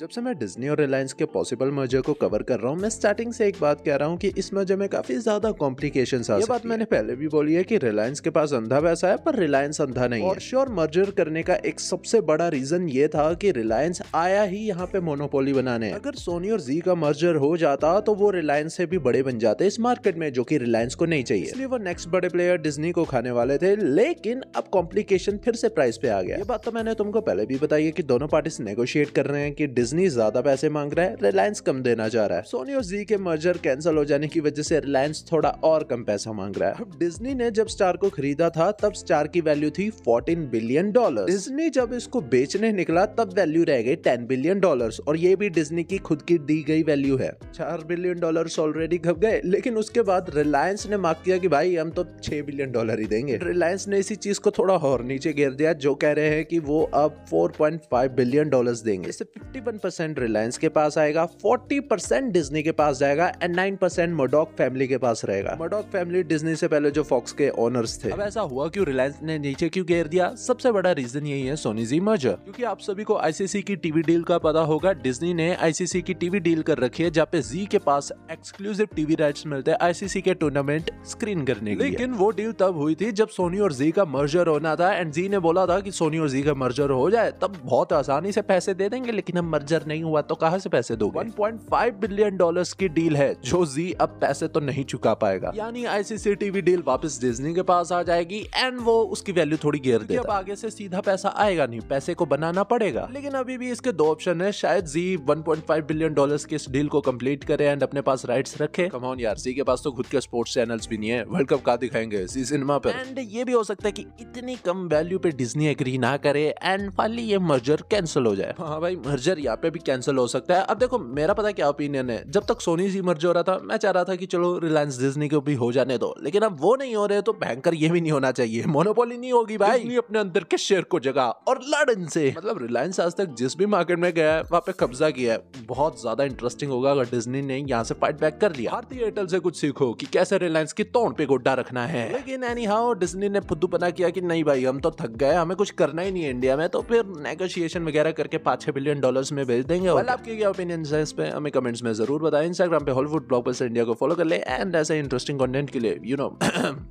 जब से मैं डिज्नी और रिलायंस के पॉसिबल मर्जर को कवर कर रहा हूँ मैं स्टार्टिंग से एक बात कह रहा हूँ कि इस मर्जर में काफी ज्यादा कॉम्प्लिकेशन आ बात मैंने पहले भी बोली है कि रिलायंस के पास अंधा पैसा है पर रिलायंस अंधा नहीं और श्योर मर्जर करने का एक सबसे बड़ा रीजन ये था कि रिलायंस आया ही यहाँ पे मोनोपोली बनाने अगर सोनी और जी का मर्जर हो जाता तो वो रिलायंस से भी बड़े बन जाते इस मार्केट में जो की रिलायंस को नहीं चाहिए इसलिए वो नेक्स्ट बड़े प्लेयर डिज्नी को खाने वाले थे लेकिन अब कॉम्प्लिकेशन फिर से प्राइस पे आ गया ये बात तो मैंने तुमको पहले भी बताई है की दोनों पार्टी नेगोशिएट कर रहे हैं की डिज्नी ज्यादा पैसे मांग रहा है रिलायंस कम देना चाह रहा है सोनी और जी के मर्जर कैंसिल हो जाने की वजह से रिलायंस थोड़ा और कम पैसा मांग रहा है अब डिज्नी ने जब स्टार को खरीदा था तब स्टार की वैल्यू थी फोर्टीन बिलियन डॉलर डिज्नी जब इसको बेचने निकला तब वैल्यू रह गई टेन बिलियन डॉलर और ये भी डिज्नी की खुद की दी गई वैल्यू है चार बिलियन डॉलर ऑलरेडी घप गए लेकिन उसके बाद रिलायंस ने मांग किया कि भाई हम तो छह बिलियन डॉलर ही देंगे रिलायंस ने इसी चीज को थोड़ा और नीचे घेर दिया जो कह रहे हैं की वो अब फोर बिलियन डॉलर देंगे इससे 51 परसेंट रिलायंस के पास आएगा फोर्टी परसेंट डिजनी के पास जाएगा and nine percent Murdoch family के पास रहेगा मोडॉक फैमिली डिजनी से पहले जो फॉक्स के ओनर्स थे अब ऐसा हुआ क्यों रिलायंस ने नीचे क्यों घेर दिया सबसे बड़ा रीजन यही है जी मर्जर क्योंकि आप सभी को आईसीसी की टीवी डील का पता होगा डिजनी ने आईसीसी की टीवी डील कर रखी है जहाँ पे जी के पास एक्सक्लूसिव टीवी राइट मिलते हैं आईसीसी के टूर्नामेंट स्क्रीन करने के लेकिन वो डील तब हुई थी जब सोनी और जी का मर्जर होना था एंड जी ने बोला था की सोनी और जी का मर्जर हो जाए तब बहुत आसानी से पैसे दे देंगे लेकिन हम मर्जर मर्जर नहीं हुआ तो कहा से पैसे दोगे 1.5 बिलियन डॉलर्स की डील है जो जी अब पैसे तो नहीं चुका पाएगा यानी आईसीसी टीवी डील वापस डिजनी के पास आ जाएगी एंड वो उसकी वैल्यू थोड़ी गिर देगी अब आगे से सीधा पैसा आएगा नहीं पैसे को बनाना पड़ेगा लेकिन अभी भी इसके दो ऑप्शन है शायद जी वन बिलियन डॉलर की इस डील को कम्प्लीट करे एंड अपने पास राइट रखे कमाउन यार सी के पास तो खुद के स्पोर्ट्स चैनल भी नहीं है वर्ल्ड कप का दिखाएंगे जी सिनेमा पर एंड ये भी हो सकता है की इतनी कम वैल्यू पे डिजनी एग्री ना करे एंड फाइनली ये मर्जर कैंसिल हो जाए हाँ भाई मर्जर या यहाँ पे भी कैंसिल हो सकता है अब देखो मेरा पता क्या ओपिनियन है जब तक सोनी जी मर्ज हो रहा था मैं चाह रहा था कि चलो रिलायंस डिजनी को भी हो जाने दो लेकिन अब वो नहीं हो रहे तो भयंकर ये भी नहीं होना चाहिए मोनोपोली नहीं होगी भाई अपने अंदर के शेयर को जगा और लड़ इनसे मतलब रिलायंस आज तक जिस भी मार्केट में गया है वहाँ पे कब्जा किया है बहुत ज्यादा इंटरेस्टिंग होगा अगर डिजनी ने यहाँ से फाइट बैक कर लिया भारतीय एयरटेल से कुछ सीखो की कैसे रिलायंस की तोड़ पे गोड्डा रखना है लेकिन एनी हाउ डिजनी ने फुद्दू पना किया कि नहीं भाई हम तो थक गए हमें कुछ करना ही नहीं है इंडिया में तो फिर नेगोशिएशन वगैरह करके पाँच छह बिलियन डॉलर में भेज देंगे और आपके क्या ओपिनियन है इस पर हमें कमेंट्स में जरूर बताएं इंस्टाग्राम पे हॉलीवुड ब्लॉग इंडिया को फॉलो कर ले एंड ऐसे इंटरेस्टिंग कॉन्टेंट के लिए यू नो